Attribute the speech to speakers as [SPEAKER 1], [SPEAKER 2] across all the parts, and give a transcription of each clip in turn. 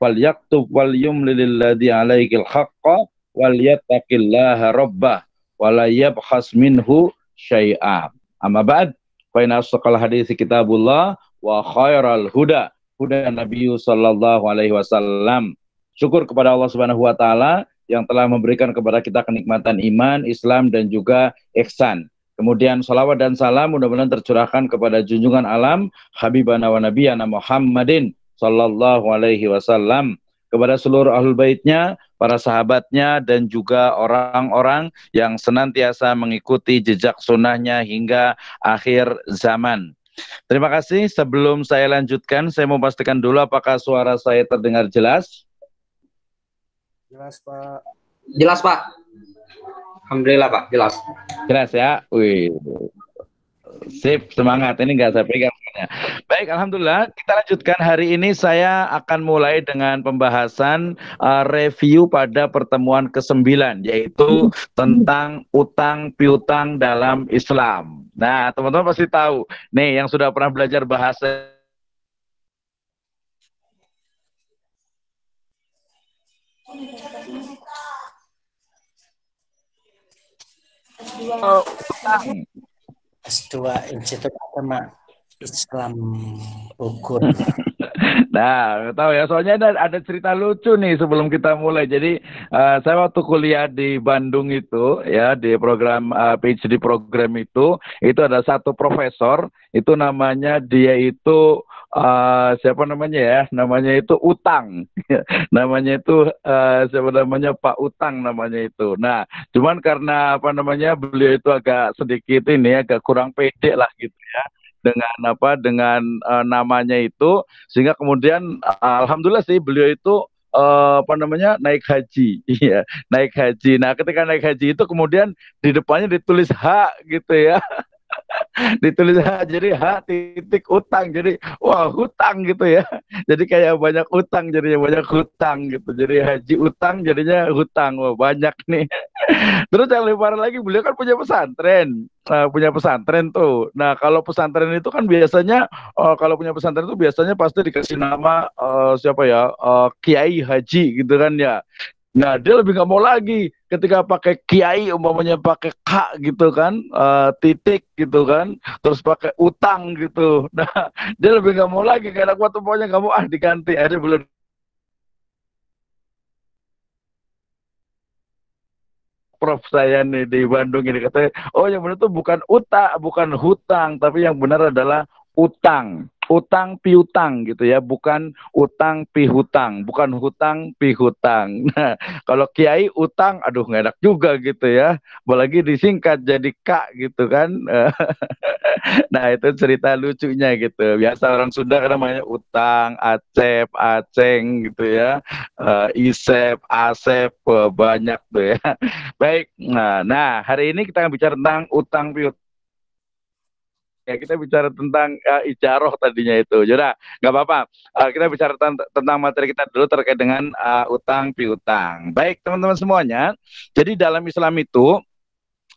[SPEAKER 1] wal yaktub wal yumli lilladhi alaikil haqqa wal yattaqillaha rabbah wa la yabkhas minhu syai'a. Amma ba'd, fa inna asqal hadits kitabullah wa khairal huda huda Nabi sallallahu alaihi wasallam. Syukur kepada Allah Subhanahu wa taala yang telah memberikan kepada kita kenikmatan iman, Islam dan juga ihsan. Kemudian salawat dan salam mudah-mudahan tercurahkan kepada junjungan alam Habibana wa Nabiyana Muhammadin Sallallahu Alaihi Wasallam kepada seluruh ahlul baitnya, para sahabatnya, dan juga orang-orang yang senantiasa mengikuti jejak sunnahnya hingga akhir zaman. Terima kasih. Sebelum saya lanjutkan, saya mau pastikan dulu apakah suara saya terdengar jelas. Jelas, Pak. Jelas, Pak. Alhamdulillah, Pak. Jelas. Jelas ya. Wih. Sip, semangat. Ini nggak saya pegang. Baik, Alhamdulillah. Kita lanjutkan hari ini saya akan mulai dengan pembahasan uh, review pada pertemuan ke-9, yaitu tentang utang piutang dalam Islam. Nah, teman-teman pasti tahu. Nih, yang sudah pernah belajar bahasa Oh, S2 Institut Agama Islam ukur. Nah, tahu ya. Soalnya ada, ada cerita lucu nih sebelum kita mulai. Jadi uh, saya waktu kuliah di Bandung itu ya di program uh, eh, PhD program itu itu ada satu profesor itu namanya dia itu uh, siapa namanya ya? Namanya itu Utang. namanya itu uh, siapa namanya Pak Utang namanya itu. Nah, cuman karena apa namanya beliau itu agak sedikit ini agak kurang pede lah gitu ya dengan apa dengan uh, namanya itu sehingga kemudian eh, alhamdulillah sih beliau itu uh, apa namanya naik haji iya naik haji nah ketika naik haji itu kemudian di depannya ditulis hak gitu ya ditulis jadi H titik utang jadi wah hutang gitu ya jadi kayak banyak utang jadinya banyak hutang gitu jadi haji utang jadinya hutang wah banyak nih terus yang lebih parah lagi beliau kan punya pesantren uh, punya pesantren tuh nah kalau pesantren itu kan biasanya uh, kalau punya pesantren itu biasanya pasti dikasih nama uh, siapa ya uh, Kiai Haji gitu kan ya Nah dia lebih nggak mau lagi ketika pakai kiai umpamanya pakai k gitu kan uh, titik gitu kan terus pakai utang gitu. Nah dia lebih nggak mau lagi karena kuat umpamanya kamu ah diganti akhirnya belum Prof saya nih di Bandung ini katanya, oh yang benar itu bukan utak, bukan hutang, tapi yang benar adalah utang utang piutang gitu ya, bukan utang pihutang, bukan hutang pihutang. Nah, kalau kiai utang, aduh nggak enak juga gitu ya, apalagi disingkat jadi kak gitu kan. nah itu cerita lucunya gitu. Biasa orang Sunda kan namanya utang, acep, aceng gitu ya, eh, isep, asep, eh, banyak tuh ya. Baik, nah, nah hari ini kita akan bicara tentang utang piutang ya kita bicara tentang uh, eh, ijaroh tadinya itu. jura nggak apa-apa. Uh, kita bicara tentang materi kita dulu terkait dengan uh, utang piutang. Baik teman-teman semuanya. Jadi dalam Islam itu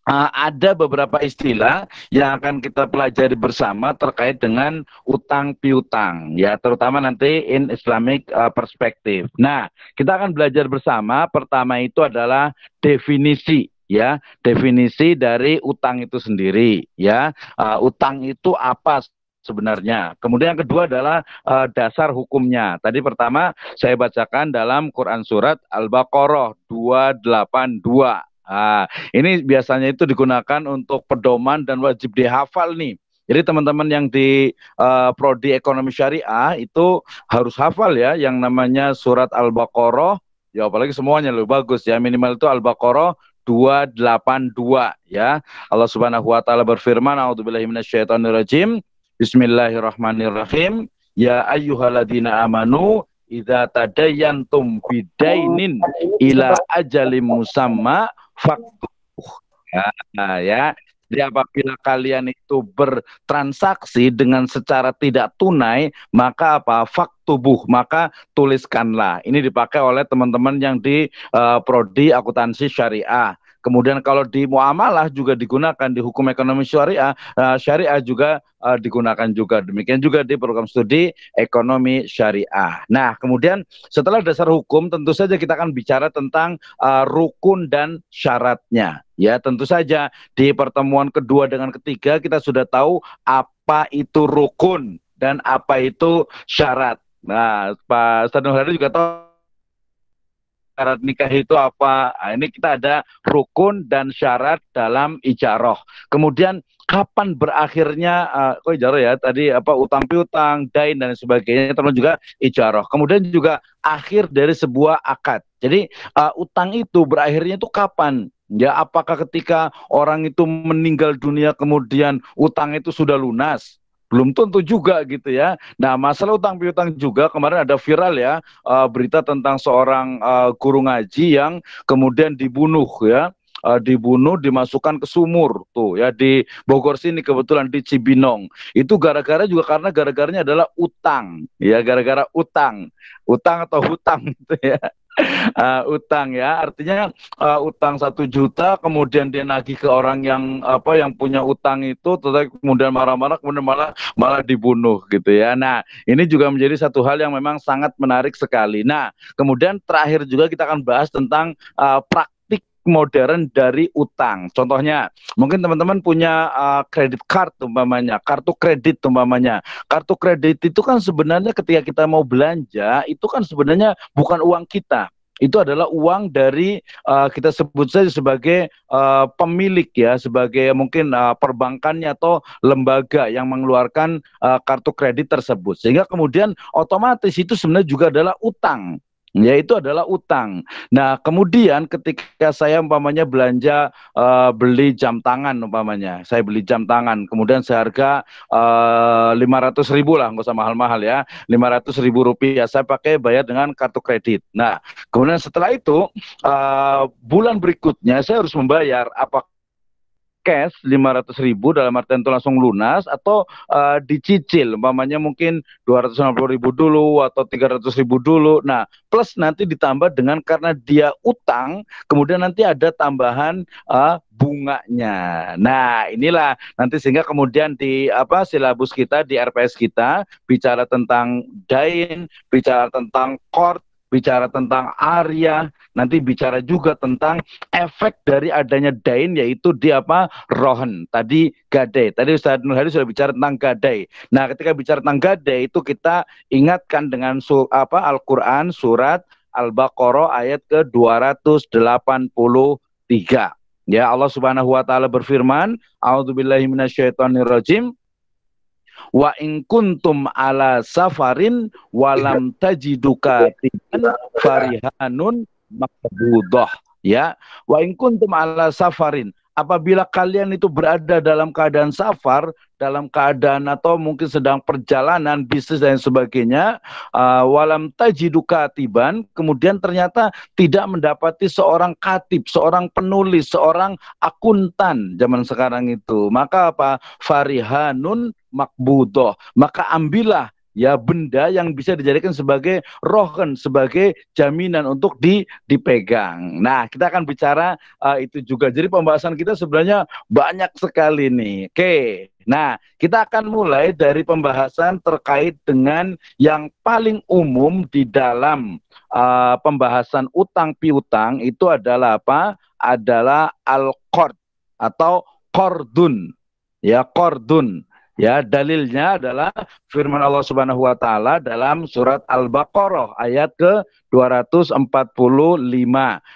[SPEAKER 1] uh, ada beberapa istilah yang akan kita pelajari bersama terkait dengan utang piutang ya terutama nanti in Islamic uh, perspective. Nah, kita akan belajar bersama pertama itu adalah definisi ya definisi dari utang itu sendiri ya uh, utang itu apa sebenarnya. Kemudian yang kedua adalah uh, dasar hukumnya. Tadi pertama saya bacakan dalam Quran surat Al-Baqarah 282. Ah, ini biasanya itu digunakan untuk pedoman dan wajib dihafal nih. Jadi teman-teman yang di uh, prodi ekonomi syariah itu harus hafal ya yang namanya surat Al-Baqarah ya apalagi semuanya loh bagus ya minimal itu Al-Baqarah 282 ya. Allah Subhanahu wa taala berfirman, "A'udzubillahi minasyaitonirrajim. Bismillahirrahmanirrahim. Ya ayyuhalladzina amanu idza tadayantum bidainin ila ajalin musamma faktuh." Ya, ya. Jadi apabila kalian itu bertransaksi dengan secara tidak tunai, maka apa? Fak tubuh, maka tuliskanlah. Ini dipakai oleh teman-teman yang di uh, prodi akuntansi syariah. Kemudian kalau di muamalah juga digunakan di hukum ekonomi syariah, eh, syariah juga eh, digunakan juga. Demikian juga di program studi ekonomi syariah. Nah, kemudian setelah dasar hukum tentu saja kita akan bicara tentang eh, rukun dan syaratnya. Ya, tentu saja di pertemuan kedua dengan ketiga kita sudah tahu apa itu rukun dan apa itu syarat. Nah, Pak Ustadz juga tahu syarat nikah itu apa? Nah, ini kita ada rukun dan syarat dalam ijaroh. Kemudian kapan berakhirnya uh, eh, oh ijaroh ya tadi apa utang piutang, dain dan sebagainya termasuk juga ijaroh. Kemudian juga akhir dari sebuah akad. Jadi uh, utang itu berakhirnya itu kapan? Ya apakah ketika orang itu meninggal dunia kemudian utang itu sudah lunas? belum tentu juga gitu ya. Nah, masalah utang piutang juga kemarin ada viral ya uh, berita tentang seorang uh, guru ngaji yang kemudian dibunuh ya eh, dibunuh dimasukkan ke sumur tuh ya di Bogor sini kebetulan di Cibinong itu gara-gara juga karena gara-garanya adalah utang ya gara-gara utang utang atau hutang gitu ya uh, utang ya artinya uh, utang satu juta kemudian dia nagih ke orang yang apa yang punya utang itu tetapi kemudian marah-marah kemudian malah malah dibunuh gitu ya nah ini juga menjadi satu hal yang memang sangat menarik sekali nah kemudian terakhir juga kita akan bahas tentang uh, modern dari utang. Contohnya, mungkin teman-teman punya kredit uh, card umpamanya, kartu kredit umpamanya. Kartu kredit itu kan sebenarnya ketika kita mau belanja, itu kan sebenarnya bukan uang kita. Itu adalah uang dari uh, kita sebut saja sebagai uh, pemilik ya, sebagai mungkin uh, perbankannya atau lembaga yang mengeluarkan uh, kartu kredit tersebut. Sehingga kemudian otomatis itu sebenarnya juga adalah utang Ya itu adalah utang. Nah, kemudian ketika saya umpamanya belanja uh, beli jam tangan umpamanya, saya beli jam tangan, kemudian seharga eh, lima uh, ratus ribu lah, nggak usah mahal-mahal ya, lima ratus ribu rupiah saya pakai bayar dengan kartu kredit. Nah, kemudian setelah itu uh, bulan berikutnya saya harus membayar, apakah cash 500 ribu dalam artian itu langsung lunas atau uh, dicicil umpamanya mungkin 250 ribu dulu atau 300 ribu dulu nah plus nanti ditambah dengan karena dia utang kemudian nanti ada tambahan uh, bunganya nah inilah nanti sehingga kemudian di apa silabus kita di RPS kita bicara tentang dain bicara tentang court bicara tentang Arya, nanti bicara juga tentang efek dari adanya Dain yaitu di apa Rohan tadi Gadai. Tadi Ustaz Nur Hadi sudah bicara tentang Gadai. Nah, ketika bicara tentang Gadai itu kita ingatkan dengan apa Al-Qur'an surat Al-Baqarah ayat ke 283. Ya, Allah Subhanahu wa taala berfirman, "A'udzubillahi minasyaitonirrajim." wa in kuntum ala safarin walam iya. tajiduka tiban farihanun makbudah ya wa in kuntum ala safarin apabila kalian itu berada dalam keadaan safar dalam keadaan atau mungkin sedang perjalanan bisnis dan sebagainya uh, walam tajidu katiban kemudian ternyata tidak mendapati seorang katib seorang penulis seorang akuntan zaman sekarang itu maka apa farihanun makbudoh. Maka ambillah ya benda yang bisa dijadikan sebagai rohen sebagai jaminan untuk di dipegang. Nah, kita akan bicara uh, itu juga. Jadi pembahasan kita sebenarnya banyak sekali nih. Oke. Okay. Nah, kita akan mulai dari pembahasan terkait dengan yang paling umum di dalam uh, pembahasan utang piutang itu adalah apa? Adalah al-qard atau kordun. Ya, kordun Ya, dalilnya adalah firman Allah Subhanahu wa taala dalam surat Al-Baqarah ayat ke 245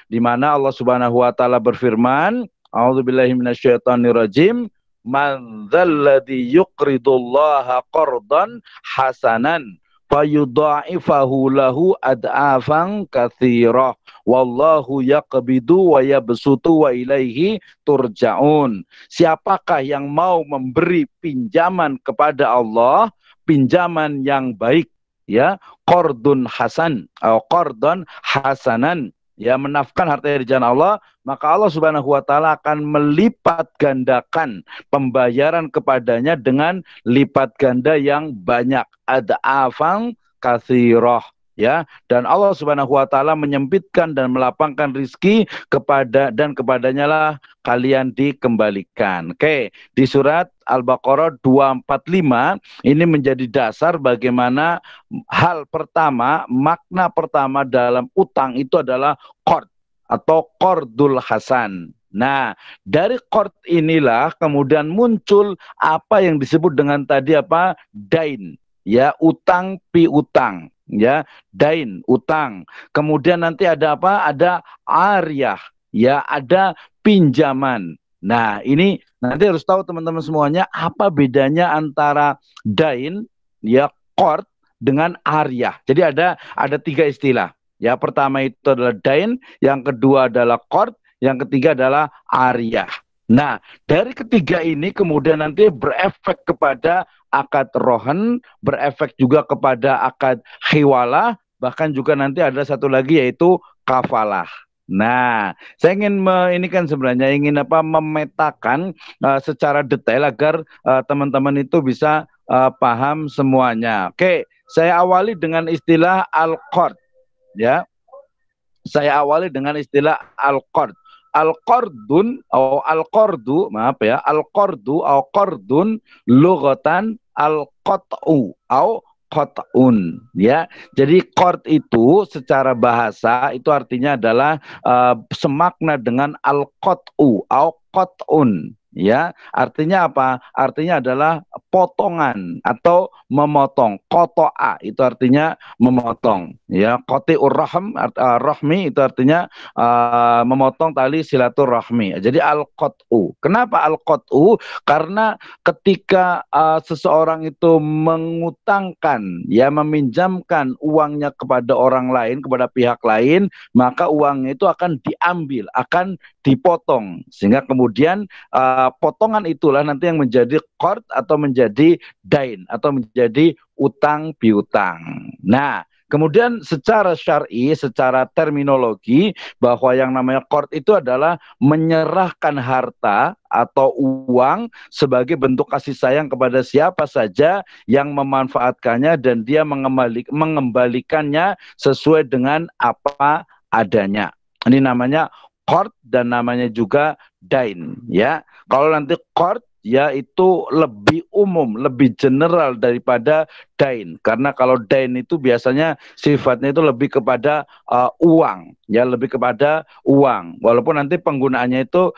[SPEAKER 1] di mana Allah Subhanahu wa taala berfirman, A'udzubillahi minasyaitonirrajim man dzalladzi yuqridullaha qardan hasanan fayudha'ifahu lahu ad'afan kathirah. wallahu yaqbidu wa yabsutu wa ilaihi turja'un siapakah yang mau memberi pinjaman kepada Allah pinjaman yang baik ya qardun hasan atau qardan hasanan ya menafkan harta dari jalan Allah, maka Allah Subhanahu wa taala akan melipat gandakan pembayaran kepadanya dengan lipat ganda yang banyak. Ada afang kasiroh ya dan Allah Subhanahu wa taala menyempitkan dan melapangkan rizki kepada dan kepadanya lah kalian dikembalikan. Oke, di surat Al-Baqarah 245 ini menjadi dasar bagaimana hal pertama, makna pertama dalam utang itu adalah qard atau qardul hasan. Nah, dari qard inilah kemudian muncul apa yang disebut dengan tadi apa? dain, ya utang pi utang ya dain utang kemudian nanti ada apa ada aryah ya ada pinjaman nah ini nanti harus tahu teman-teman semuanya apa bedanya antara dain ya kort dengan aryah jadi ada ada tiga istilah ya pertama itu adalah dain yang kedua adalah kort yang ketiga adalah aryah Nah, dari ketiga ini kemudian nanti berefek kepada akad rohan, berefek juga kepada akad khiwalah, bahkan juga nanti ada satu lagi yaitu kafalah. Nah, saya ingin me, ini kan sebenarnya ingin apa memetakan uh, secara detail agar teman teman-teman itu bisa uh, paham semuanya. Oke, saya awali dengan istilah al-qard ya. Saya awali dengan istilah al-qard al-qardun atau al-qardu, maaf ya, al-qardu atau qardun lugatan al-qat'u atau qat'un ya. Jadi qard itu secara bahasa itu artinya adalah uh, semakna dengan al-qat'u atau qat'un Ya, artinya apa? Artinya adalah potongan atau memotong. Kotoa itu artinya memotong. Ya, koti urrahm, art, eh, rahmi itu artinya uh, memotong tali silaturahmi. Jadi al kotu. Kenapa al kotu? Karena ketika uh, seseorang itu mengutangkan, ya meminjamkan uangnya kepada orang lain, kepada pihak lain, maka uangnya itu akan diambil, akan dipotong sehingga kemudian uh, Eh, potongan itulah nanti yang menjadi kord atau menjadi dain atau menjadi utang piutang. Nah, Kemudian secara syar'i, secara terminologi bahwa yang namanya kord itu adalah menyerahkan harta atau uang sebagai bentuk kasih sayang kepada siapa saja yang memanfaatkannya dan dia mengembalik, mengembalikannya sesuai dengan apa adanya. Ini namanya kord dan namanya juga dain ya. Kalau nanti ya itu lebih umum, lebih general daripada dain. Karena kalau dain itu biasanya sifatnya itu lebih kepada uh, uang, ya lebih kepada uang. Walaupun nanti penggunaannya itu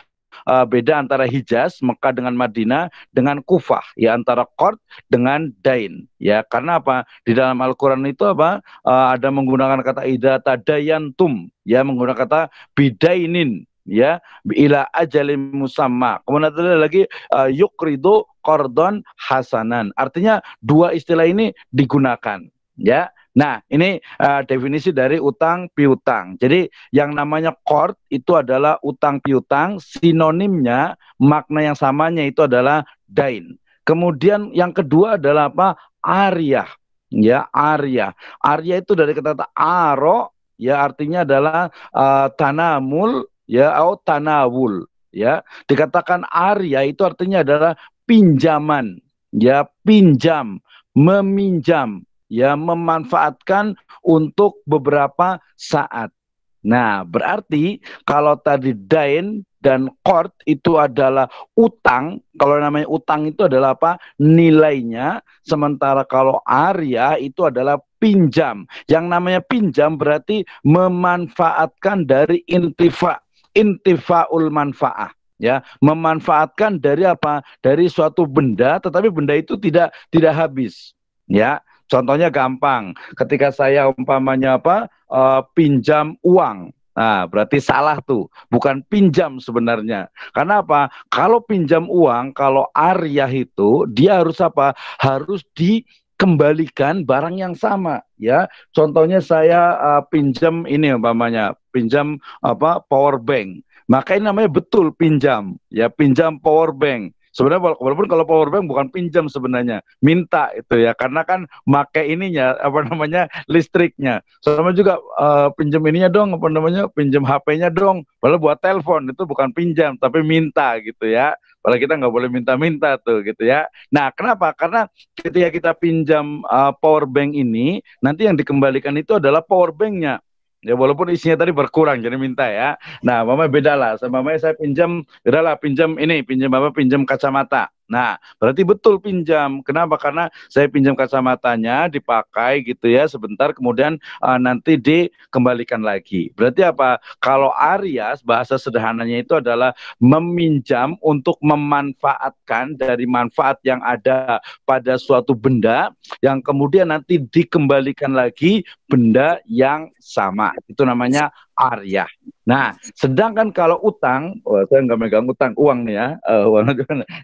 [SPEAKER 1] uh, beda antara Hijaz, Mekah dengan Madinah dengan Kufah, ya antara court dengan dain. Ya, karena apa? Di dalam Al-Qur'an itu apa? Uh, ada menggunakan kata ida tadayantum, ya menggunakan kata bidainin ya ila ajalin musamma kemudian ada lagi uh, yukridu kordon hasanan artinya dua istilah ini digunakan ya Nah, ini uh, definisi dari utang piutang. Jadi yang namanya kord itu adalah utang piutang, sinonimnya makna yang samanya itu adalah dain. Kemudian yang kedua adalah apa? Aryah. Ya, Arya. Arya itu dari kata aro ya artinya adalah uh, tanamul ya au tanawul ya dikatakan arya itu artinya adalah pinjaman ya pinjam meminjam ya memanfaatkan untuk beberapa saat nah berarti kalau tadi dain dan court itu adalah utang. Kalau namanya utang itu adalah apa? Nilainya. Sementara kalau Arya itu adalah pinjam. Yang namanya pinjam berarti memanfaatkan dari intifak intifaul manfaah ya memanfaatkan dari apa dari suatu benda tetapi benda itu tidak tidak habis ya contohnya gampang ketika saya umpamanya apa e, pinjam uang Nah, berarti salah tuh, bukan pinjam sebenarnya. Karena apa? Kalau pinjam uang, kalau arya itu dia harus apa? Harus di kembalikan barang yang sama ya contohnya saya uh, pinjam ini umpamanya pinjam apa power bank maka ini namanya betul pinjam ya pinjam power bank Sebenarnya walaupun kalau power bank bukan pinjam sebenarnya, minta itu ya karena kan make ininya apa namanya listriknya. Sama juga uh, pinjam ininya dong apa namanya pinjam HP-nya dong. Padahal buat telepon itu bukan pinjam tapi minta gitu ya. Padahal kita nggak boleh minta-minta tuh gitu ya. Nah kenapa? Karena ketika kita pinjam uh, power bank ini nanti yang dikembalikan itu adalah power banknya Ya walaupun isinya tadi berkurang jadi minta ya. Nah, mama bedalah Sama mama saya pinjam, bedalah pinjam ini, pinjam mama Pinjam kacamata. Nah, berarti betul pinjam. Kenapa? Karena saya pinjam kacamatanya dipakai gitu ya sebentar kemudian uh, nanti dikembalikan lagi. Berarti apa? Kalau Aries bahasa sederhananya itu adalah meminjam untuk memanfaatkan dari manfaat yang ada pada suatu benda yang kemudian nanti dikembalikan lagi benda yang sama. Itu namanya Arya. Nah, sedangkan kalau utang, oh, saya nggak megang utang, uang nih ya, uh,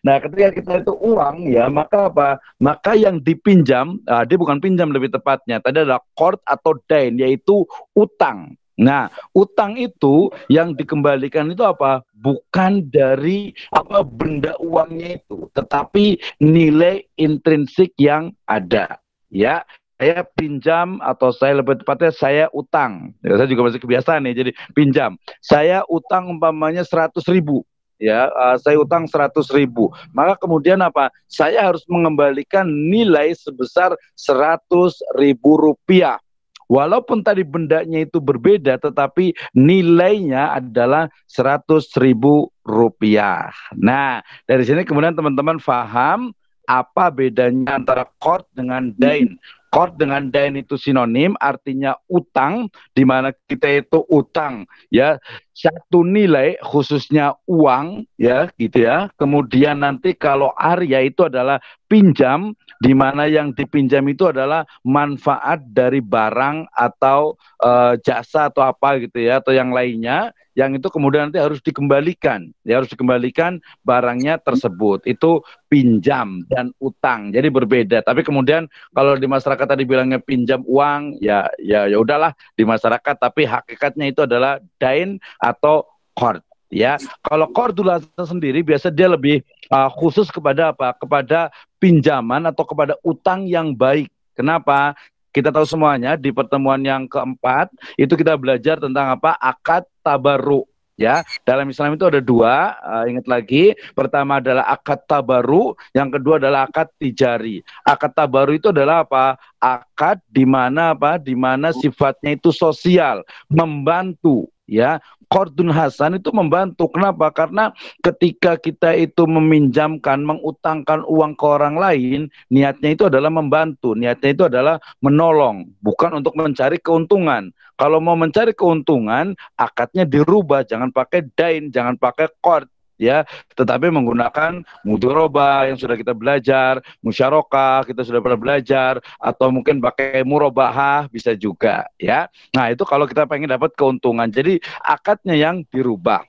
[SPEAKER 1] Nah, ketika kita itu uang ya, maka apa? Maka yang dipinjam, uh, dia bukan pinjam lebih tepatnya, tadi ada court atau dain, yaitu utang. Nah, utang itu yang dikembalikan itu apa? Bukan dari apa benda uangnya itu, tetapi nilai intrinsik yang ada. Ya, saya pinjam atau saya lebih tepatnya saya utang. Ya, saya juga masih kebiasaan nih, jadi pinjam. Saya utang umpamanya seratus ribu. Ya, uh, saya utang seratus ribu. Maka kemudian apa? Saya harus mengembalikan nilai sebesar seratus ribu rupiah. Walaupun tadi bendanya itu berbeda, tetapi nilainya adalah seratus ribu rupiah. Nah, dari sini kemudian teman-teman faham apa bedanya antara court dengan hmm. dain. Kort dengan den itu sinonim artinya utang di mana kita itu utang ya satu nilai khususnya uang ya gitu ya. Kemudian nanti kalau Arya itu adalah pinjam di mana yang dipinjam itu adalah manfaat dari barang atau e, jasa atau apa gitu ya atau yang lainnya yang itu kemudian nanti harus dikembalikan ya harus dikembalikan barangnya tersebut itu pinjam dan utang jadi berbeda tapi kemudian kalau di masyarakat tadi bilangnya pinjam uang ya ya ya udahlah di masyarakat tapi hakikatnya itu adalah dain atau kord ya kalau Cordula sendiri biasa dia lebih uh, khusus kepada apa kepada pinjaman atau kepada utang yang baik kenapa kita tahu semuanya di pertemuan yang keempat itu kita belajar tentang apa akad tabaru ya dalam Islam itu ada dua uh, ingat lagi pertama adalah akad tabaru yang kedua adalah akad tijari akad tabaru itu adalah apa akad di mana apa di mana sifatnya itu sosial membantu ya kordun Hasan itu membantu kenapa karena ketika kita itu meminjamkan mengutangkan uang ke orang lain niatnya itu adalah membantu niatnya itu adalah menolong bukan untuk mencari keuntungan kalau mau mencari keuntungan akadnya dirubah jangan pakai dain jangan pakai kord ya tetapi menggunakan mudoroba yang sudah kita belajar musyarakah kita sudah pernah belajar atau mungkin pakai murobahah bisa juga ya nah itu kalau kita pengen dapat keuntungan jadi akadnya yang dirubah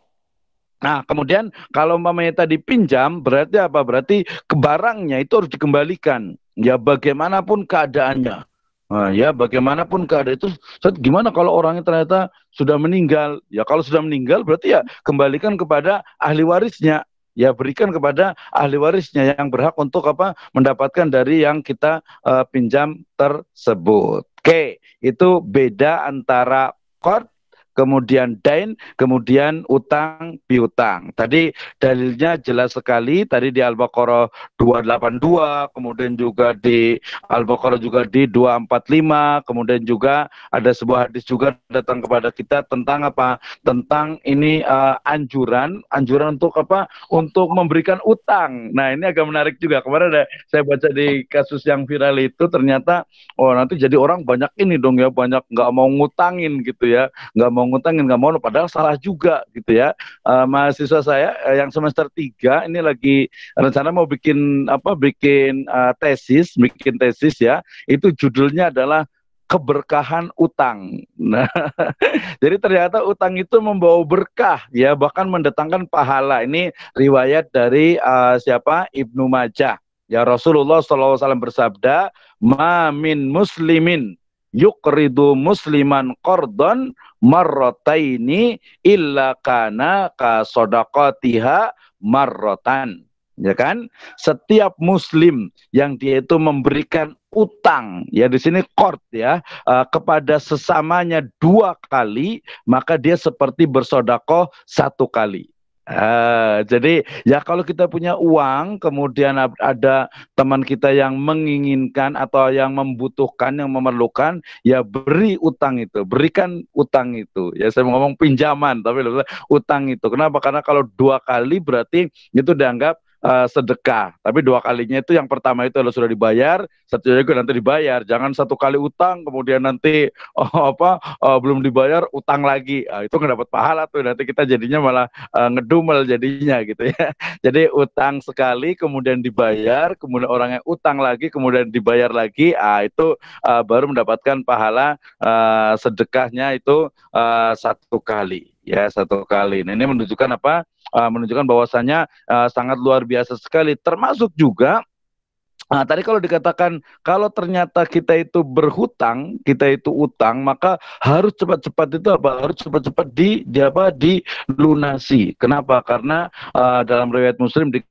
[SPEAKER 1] Nah, kemudian kalau umpamanya tadi pinjam, berarti apa? Berarti kebarangnya itu harus dikembalikan. Ya bagaimanapun keadaannya Nah, ya bagaimanapun keadaan itu, gimana kalau orangnya ternyata sudah meninggal? Ya kalau sudah meninggal berarti ya kembalikan kepada ahli warisnya. Ya berikan kepada ahli warisnya yang berhak untuk apa mendapatkan dari yang kita uh, pinjam tersebut. Oke, itu beda antara qard kemudian dain, kemudian utang piutang. Tadi dalilnya jelas sekali tadi di Al-Baqarah 282, kemudian juga di Al-Baqarah juga di 245, kemudian juga ada sebuah hadis juga datang kepada kita tentang apa? Tentang ini uh, anjuran, anjuran untuk apa? Untuk memberikan utang. Nah, ini agak menarik juga. Kemarin ada saya baca di kasus yang viral itu ternyata oh nanti jadi orang banyak ini dong ya, banyak nggak mau ngutangin gitu ya, nggak mau mau ngutangin nggak mau padahal salah juga gitu ya uh, mahasiswa saya uh, yang semester 3 ini lagi rencana mau bikin apa bikin uh, tesis bikin tesis ya itu judulnya adalah keberkahan utang. Nah, jadi ternyata utang itu membawa berkah ya, bahkan mendatangkan pahala. Ini riwayat dari uh, siapa? Ibnu Majah. Ya Rasulullah SAW bersabda, mamin muslimin yukridu musliman kordon marrotaini illa kana ka sodakotiha marrotan. Ya kan? Setiap muslim yang dia itu memberikan utang, ya di sini kord ya, uh, kepada sesamanya dua kali, maka dia seperti bersodakoh satu kali. Uh, jadi ya kalau kita punya uang, kemudian ada teman kita yang menginginkan atau yang membutuhkan, yang memerlukan, ya beri utang itu, berikan utang itu. Ya saya ngomong pinjaman, tapi utang itu. Kenapa? Karena kalau dua kali berarti itu dianggap uh, sedekah. Tapi dua kalinya itu yang pertama itu kalau sudah dibayar, satu juga nanti dibayar. Jangan satu kali utang kemudian nanti oh, apa oh, belum dibayar utang lagi. Nah, itu nggak dapat pahala tuh nanti kita jadinya malah uh, ngedumel jadinya gitu ya. Jadi utang sekali kemudian dibayar, kemudian orangnya utang lagi kemudian dibayar lagi, ah itu uh, baru mendapatkan pahala uh, sedekahnya itu uh, satu kali ya satu kali. Nah, ini menunjukkan apa? Uh, menunjukkan bahwasannya uh, sangat luar biasa sekali. Termasuk juga Nah, tadi kalau dikatakan kalau ternyata kita itu berhutang, kita itu utang, maka harus cepat-cepat itu apa? Harus cepat-cepat di, di apa? dilunasi. Kenapa? Karena uh, dalam riwayat Muslim di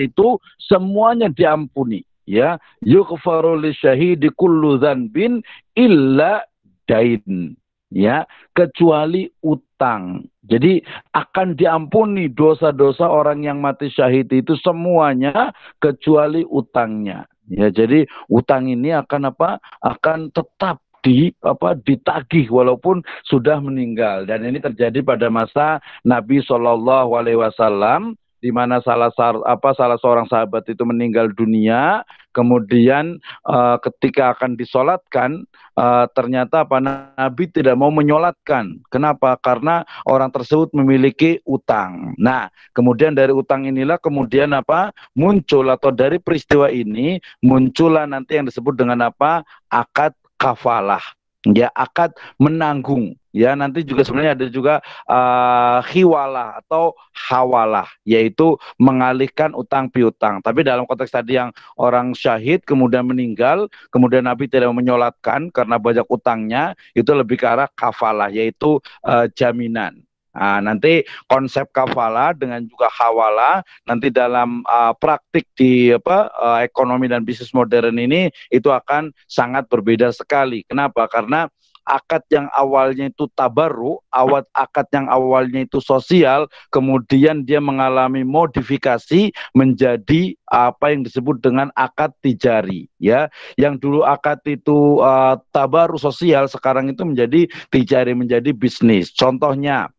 [SPEAKER 1] itu semuanya diampuni ya yughfaru lisyahidi kullu dzanbin illa dain ya kecuali utang jadi akan diampuni dosa-dosa orang yang mati syahid itu semuanya kecuali utangnya ya jadi utang ini akan apa akan tetap di apa ditagih walaupun sudah meninggal dan ini terjadi pada masa Nabi Shallallahu Alaihi Wasallam di mana salah apa salah seorang sahabat itu meninggal dunia, kemudian uh, ketika akan disolatkan uh, ternyata apa Nabi tidak mau menyolatkan. Kenapa? Karena orang tersebut memiliki utang. Nah, kemudian dari utang inilah kemudian apa muncul atau dari peristiwa ini muncullah nanti yang disebut dengan apa akad kafalah ya akad menanggung ya nanti juga sebenarnya ada juga uh, ah, hiwalah atau hawalah yaitu mengalihkan utang piutang tapi dalam konteks tadi yang orang syahid kemudian meninggal kemudian Nabi tidak menyolatkan karena banyak utangnya itu lebih ke arah kafalah yaitu uh, jaminan Nah, nanti konsep kafalah dengan juga hawala nanti dalam uh, praktik di apa uh, ekonomi dan bisnis modern ini itu akan sangat berbeda sekali. Kenapa? Karena akad yang awalnya itu tabaru, awat akad yang awalnya itu sosial, kemudian dia mengalami modifikasi menjadi apa yang disebut dengan akad tijari ya. Yang dulu akad itu uh, tabaru sosial sekarang itu menjadi tijari menjadi bisnis. Contohnya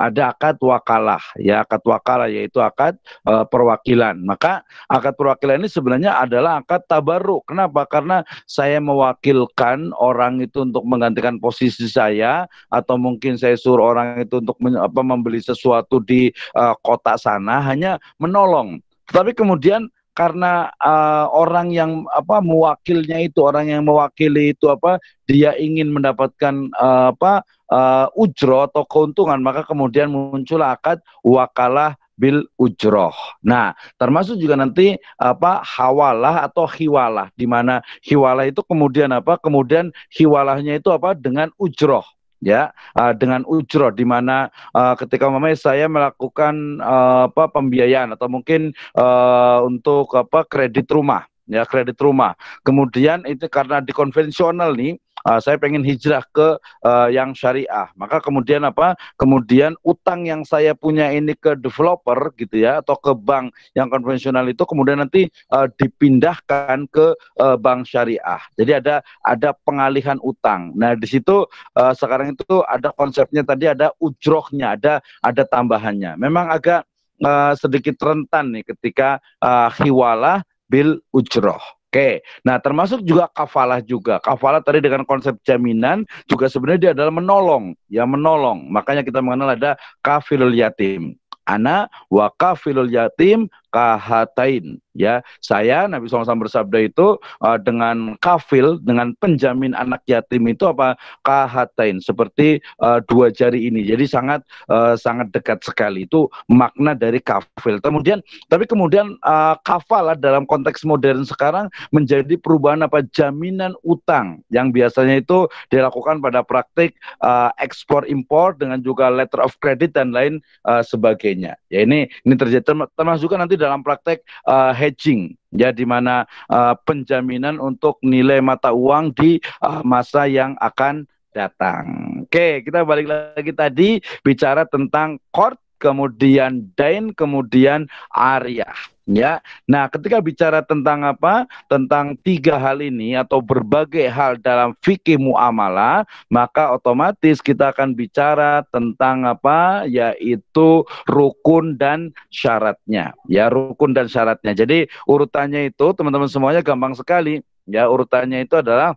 [SPEAKER 1] ada akad wakalah ya akad wakalah yaitu akad e, perwakilan maka akad perwakilan ini sebenarnya adalah akad tabaruk kenapa karena saya mewakilkan orang itu untuk menggantikan posisi saya atau mungkin saya suruh orang itu untuk men, apa, membeli sesuatu di e, kota sana hanya menolong tapi kemudian karena uh, orang yang apa mewakilnya itu orang yang mewakili itu apa dia ingin mendapatkan uh, apa uh, ujro atau keuntungan maka kemudian muncul akad wakalah bil ujroh. Nah, termasuk juga nanti apa hawalah atau hiwalah di mana hiwalah itu kemudian apa? Kemudian hiwalahnya itu apa dengan ujroh ya uh, dengan ujroh di mana uh, ketika umpamanya saya melakukan uh, apa pembiayaan atau mungkin uh, untuk apa kredit rumah ya kredit rumah kemudian itu karena di konvensional nih Ah, saya pengen hijrah ke uh, yang syariah. Maka kemudian apa? Kemudian utang yang saya punya ini ke developer gitu ya atau ke bank yang konvensional itu kemudian nanti uh, dipindahkan ke uh, bank syariah. Jadi ada ada pengalihan utang. Nah, di situ uh, sekarang itu ada konsepnya tadi ada ujrohnya, ada ada tambahannya. Memang agak uh, sedikit rentan nih ketika uh, hiwalah bil ujroh. Oke, nah termasuk juga kafalah juga. Kafalah tadi dengan konsep jaminan juga sebenarnya dia adalah menolong, ya menolong. Makanya kita mengenal ada kafilul yatim. anak wa kafilul yatim kahatain ya saya Nabi SAW bersabda itu uh, dengan kafil dengan penjamin anak yatim itu apa kahatain seperti uh, dua jari ini jadi sangat uh, sangat dekat sekali itu makna dari kafil kemudian tapi kemudian uh, kafalah dalam konteks modern sekarang menjadi perubahan apa jaminan utang yang biasanya itu dilakukan pada praktik uh, ekspor impor dengan juga letter of credit dan lain uh, sebagainya ya ini ini terjadi termasuk kan nanti dalam praktek uh, hedging ya di mana uh, penjaminan untuk nilai mata uang di uh, masa yang akan datang. Oke, kita balik lagi tadi bicara tentang court kemudian Dain, kemudian Arya. Ya, nah ketika bicara tentang apa? Tentang tiga hal ini atau berbagai hal dalam fikih muamalah, maka otomatis kita akan bicara tentang apa? Yaitu rukun dan syaratnya. Ya, rukun dan syaratnya. Jadi urutannya itu teman-teman semuanya gampang sekali. Ya, urutannya itu adalah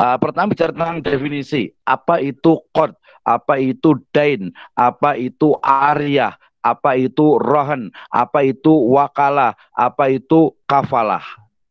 [SPEAKER 1] Uh, pertama bicara tentang definisi, apa itu kod? apa itu dain, apa itu arya, apa itu rohan, apa itu wakalah, apa itu kafalah.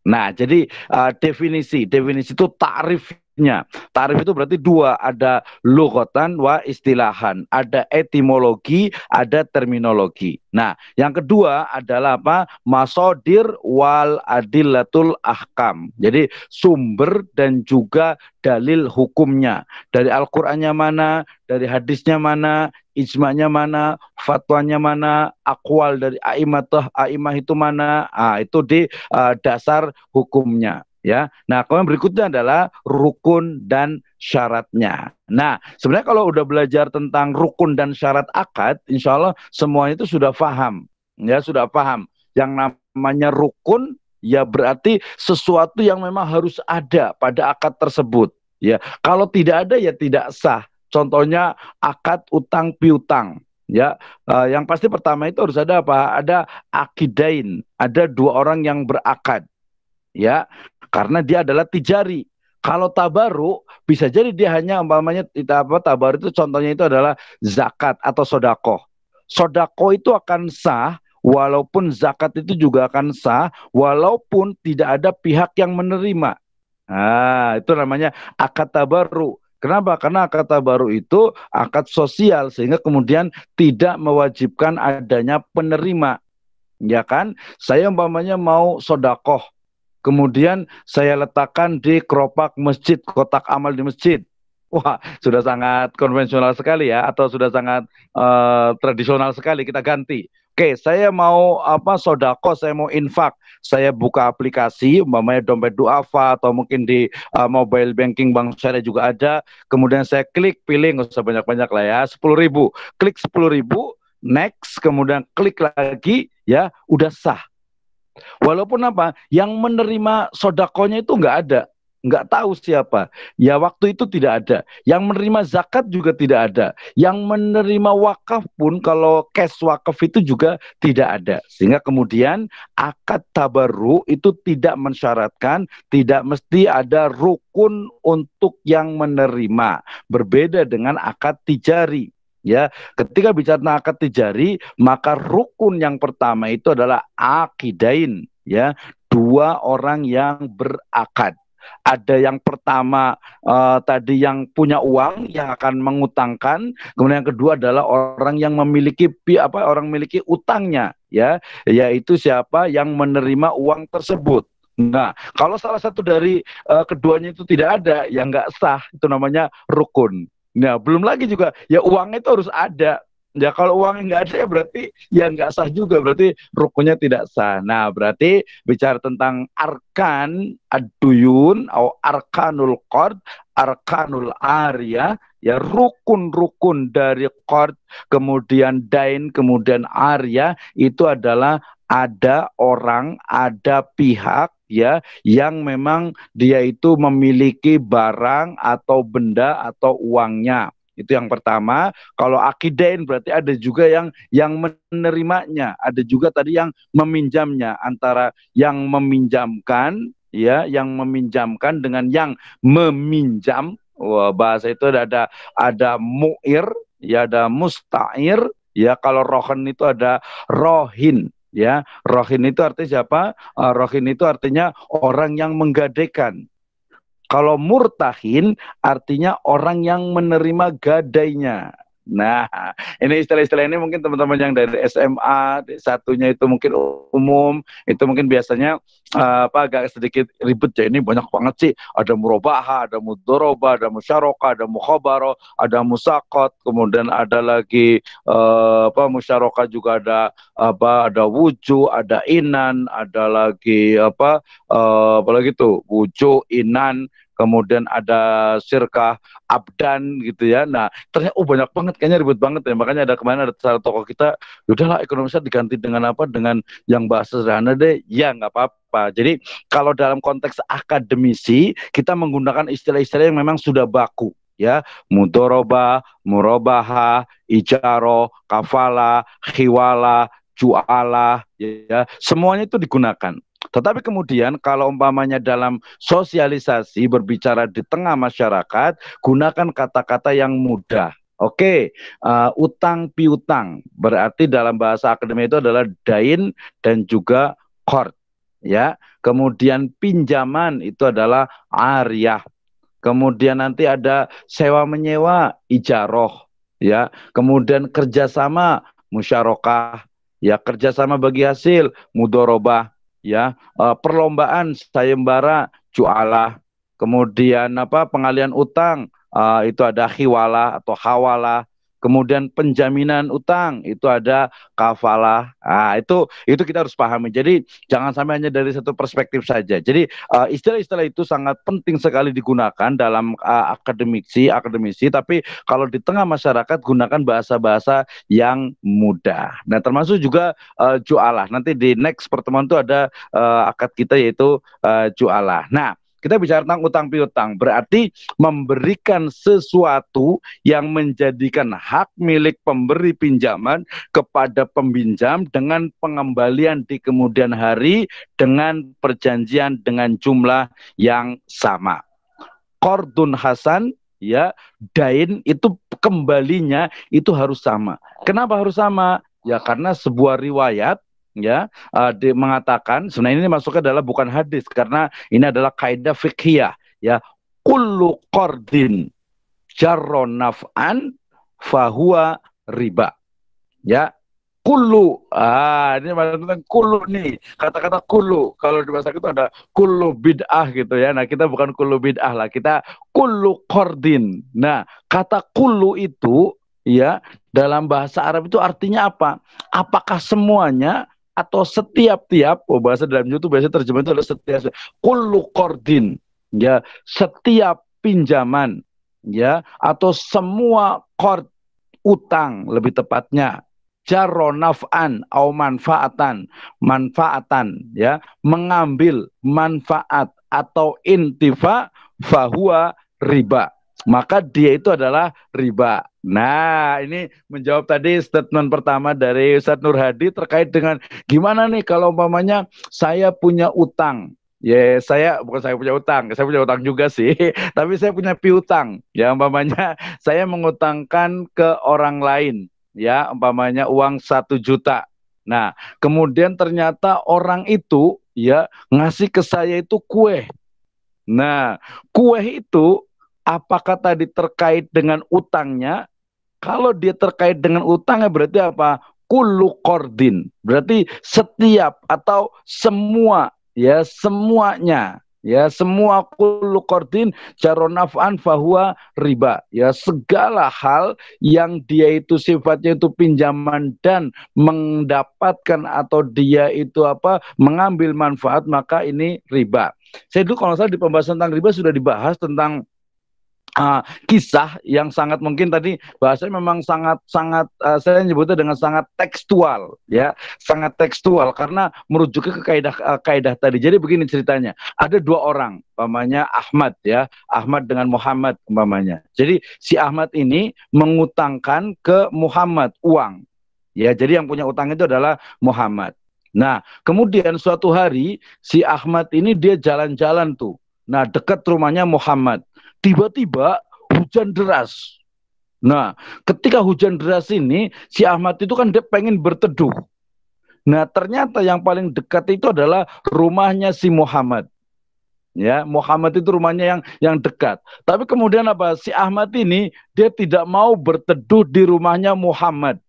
[SPEAKER 1] Nah, jadi uh, definisi definisi itu tarifnya. Tarif itu berarti dua, ada logotan wa istilahan, ada etimologi, ada terminologi. Nah, yang kedua adalah apa? Masodir wal adillatul ahkam. Jadi sumber dan juga dalil hukumnya. Dari Al-Qur'annya mana, dari hadisnya mana, ijma'nya mana, fatwanya mana, akwal dari aimatah, aimah itu mana. Ah, itu di uh, dasar hukumnya ya. Nah, kemudian berikutnya adalah rukun dan syaratnya. Nah, sebenarnya kalau udah belajar tentang rukun dan syarat akad, insya Allah semuanya itu sudah paham, ya sudah paham. Yang namanya rukun ya berarti sesuatu yang memang harus ada pada akad tersebut. Ya, kalau tidak ada ya tidak sah contohnya akad utang piutang ya uh, yang pasti pertama itu harus ada apa ada akidain ada dua orang yang berakad ya karena dia adalah tijari kalau tabaru bisa jadi dia hanya umpamanya apa tabaru itu contohnya itu adalah zakat atau sodako sodako itu akan sah walaupun zakat itu juga akan sah walaupun tidak ada pihak yang menerima Nah, itu namanya akad tabaru. Kenapa? Karena kata baru itu akad sosial sehingga kemudian tidak mewajibkan adanya penerima. Ya kan? Saya umpamanya mau sodakoh. Kemudian saya letakkan di keropak masjid, kotak amal di masjid. Wah, sudah sangat konvensional sekali ya, atau sudah sangat uh, tradisional sekali. Kita ganti Oke, saya mau apa sodako, saya mau infak, saya buka aplikasi, umpamanya dompet duafa atau mungkin di uh, mobile banking bank saya juga ada. Kemudian saya klik pilih nggak usah banyak-banyak lah ya, sepuluh ribu, klik sepuluh ribu, next, kemudian klik lagi, ya udah sah. Walaupun apa, yang menerima sodakonya itu nggak ada, nggak tahu siapa. Ya waktu itu tidak ada. Yang menerima zakat juga tidak ada. Yang menerima wakaf pun kalau cash wakaf itu juga tidak ada. Sehingga kemudian akad tabaru itu tidak mensyaratkan, tidak mesti ada rukun untuk yang menerima. Berbeda dengan akad tijari. Ya, ketika bicara tentang akad tijari, maka rukun yang pertama itu adalah akidain, ya, dua orang yang berakad ada yang pertama uh, tadi yang punya uang yang akan mengutangkan, kemudian yang kedua adalah orang yang memiliki apa orang memiliki utangnya ya, yaitu siapa yang menerima uang tersebut. Nah, kalau salah satu dari uh, keduanya itu tidak ada, ya nggak sah. Itu namanya rukun. Nah, belum lagi juga ya uangnya itu harus ada Ya kalau uangnya nggak ada ya berarti ya nggak sah juga berarti rukunya tidak sah. Nah berarti bicara tentang arkan aduyun atau arkanul qard, arkanul arya ya rukun-rukun dari qard kemudian dain kemudian arya itu adalah ada orang, ada pihak ya yang memang dia itu memiliki barang atau benda atau uangnya itu yang pertama. Kalau akidain berarti ada juga yang yang menerimanya, ada juga tadi yang meminjamnya antara yang meminjamkan ya, yang meminjamkan dengan yang meminjam. Wah, bahasa itu ada ada, ada muir, ya ada mustair, ya kalau rohan itu ada rohin ya rohin itu artinya siapa eh, rohin itu artinya orang yang menggadekan kalau murtahin artinya orang yang menerima gadainya. Nah, ini istilah-istilah ini mungkin teman-teman yang dari SMA satunya itu mungkin umum, itu mungkin biasanya uh, apa agak sedikit ribet ya ini banyak banget sih. Ada murabaha, ada mudoroba, ada musyaroka, ada mukhabaro, ada musakot, kemudian ada lagi uh, apa musyaroka juga ada apa ada wuju, ada inan, ada lagi apa uh, eh, apalagi itu wuju, inan kemudian ada Sirkah Abdan gitu ya. Nah, ternyata oh banyak banget kayaknya ribet banget ya. Makanya ada kemarin ada salah tokoh kita, yaudahlah ekonomi saya diganti dengan apa? Dengan yang bahasa sederhana deh. Ya nggak apa-apa. Jadi kalau dalam konteks akademisi kita menggunakan istilah-istilah yang memang sudah baku ya mudoroba, murobaha, ijaro, kafala, hiwala, juala, ya semuanya itu digunakan. Tetapi kemudian kalau umpamanya dalam sosialisasi berbicara di tengah masyarakat, gunakan kata-kata yang mudah. Oke, okay. uh, eh, utang piutang berarti dalam bahasa akademik itu adalah dain dan juga kord ya. Kemudian pinjaman itu adalah aryah. Kemudian nanti ada sewa menyewa ijaroh ya. Kemudian kerjasama musyarakah ya kerjasama bagi hasil mudorobah ya eh, perlombaan sayembara jualah kemudian apa pengalian utang eh, itu ada hiwala atau hawala Kemudian penjaminan utang itu ada kafalah. Nah, itu itu kita harus pahami. Jadi jangan sampai hanya dari satu perspektif saja. Jadi ah, istilah-istilah uh, itu sangat penting sekali digunakan dalam uh, ah, akademisi, akademisi. Tapi kalau di tengah masyarakat gunakan bahasa-bahasa yang mudah. Nah termasuk juga uh, jualah. Nanti di next pertemuan itu ada uh, akad kita yaitu uh, jualah. Nah kita bicara tentang utang piutang, berarti memberikan sesuatu yang menjadikan hak milik pemberi pinjaman kepada peminjam dengan pengembalian di kemudian hari dengan perjanjian dengan jumlah yang sama. Kordun Hasan ya dain itu kembalinya itu harus sama. Kenapa harus sama? Ya karena sebuah riwayat ya uh, di, mengatakan sebenarnya ini masuknya adalah bukan hadis karena ini adalah kaidah fikih ya kullu qardin jarro naf'an fahuwa riba ya kullu ah ini maksudnya kullu nih kata-kata kullu kalau di bahasa kita ada kullu bid'ah gitu ya nah kita bukan kullu bid'ah lah kita kullu qardin nah kata kullu itu ya dalam bahasa Arab itu artinya apa apakah semuanya atau setiap-tiap oh bahasa dalam YouTube biasanya terjemahan itu adalah setiap kullu kordin ya setiap pinjaman ya atau semua kord utang lebih tepatnya jarro naf'an au manfaatan manfaatan ya mengambil manfaat atau intifa fahuwa riba maka dia itu adalah riba. Nah, ini menjawab tadi statement pertama dari Ustadz Nur Hadi terkait dengan gimana nih kalau umpamanya saya punya utang. Ya, yeah, saya bukan saya punya utang, saya punya utang juga sih, tapi saya punya piutang. Ya, umpamanya saya mengutangkan ke orang lain, ya, umpamanya uang satu juta. Nah, kemudian ternyata orang itu ya ngasih ke saya itu kue. Nah, kue itu apakah tadi terkait dengan utangnya? Kalau dia terkait dengan utangnya berarti apa? Kulu kordin. Berarti setiap atau semua ya semuanya ya semua kulu kordin jaronafan bahwa riba ya segala hal yang dia itu sifatnya itu pinjaman dan mendapatkan atau dia itu apa mengambil manfaat maka ini riba saya dulu kalau saya di pembahasan tentang riba sudah dibahas tentang Ah, kisah yang sangat mungkin tadi bahasanya memang sangat sangat uh, saya nyebutnya dengan sangat tekstual ya sangat tekstual karena merujuk ke kaidah uh, eh, kaidah tadi jadi begini ceritanya ada dua orang umpamanya Ahmad ya Ahmad dengan Muhammad umpamanya jadi si Ahmad ini mengutangkan ke Muhammad uang ya jadi yang punya utang itu adalah Muhammad Nah, kemudian suatu hari si Ahmad ini dia jalan-jalan tuh. Nah, dekat rumahnya Muhammad tiba-tiba hujan deras. Nah, ketika hujan deras ini, si Ahmad itu kan dia pengen berteduh. Nah, ternyata yang paling dekat itu adalah rumahnya si Muhammad. Ya, Muhammad itu rumahnya yang yang dekat. Tapi kemudian apa? Si Ahmad ini dia tidak mau berteduh di rumahnya Muhammad.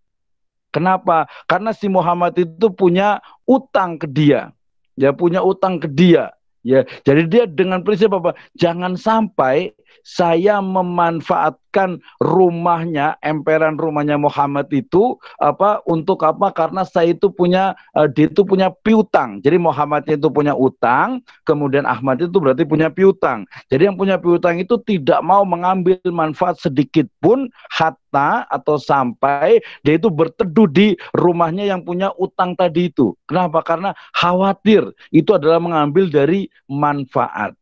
[SPEAKER 1] Kenapa? Karena si Muhammad itu punya utang ke dia. Ya, punya utang ke dia. Ya, jadi dia dengan prinsip apa? Jangan sampai saya memanfaatkan kan rumahnya emperan rumahnya Muhammad itu apa untuk apa karena saya itu punya uh, dia itu punya piutang jadi Muhammad itu punya utang kemudian Ahmad itu berarti punya piutang jadi yang punya piutang itu tidak mau mengambil manfaat sedikit pun hatta atau sampai dia itu berteduh di rumahnya yang punya utang tadi itu kenapa karena khawatir itu adalah mengambil dari manfaat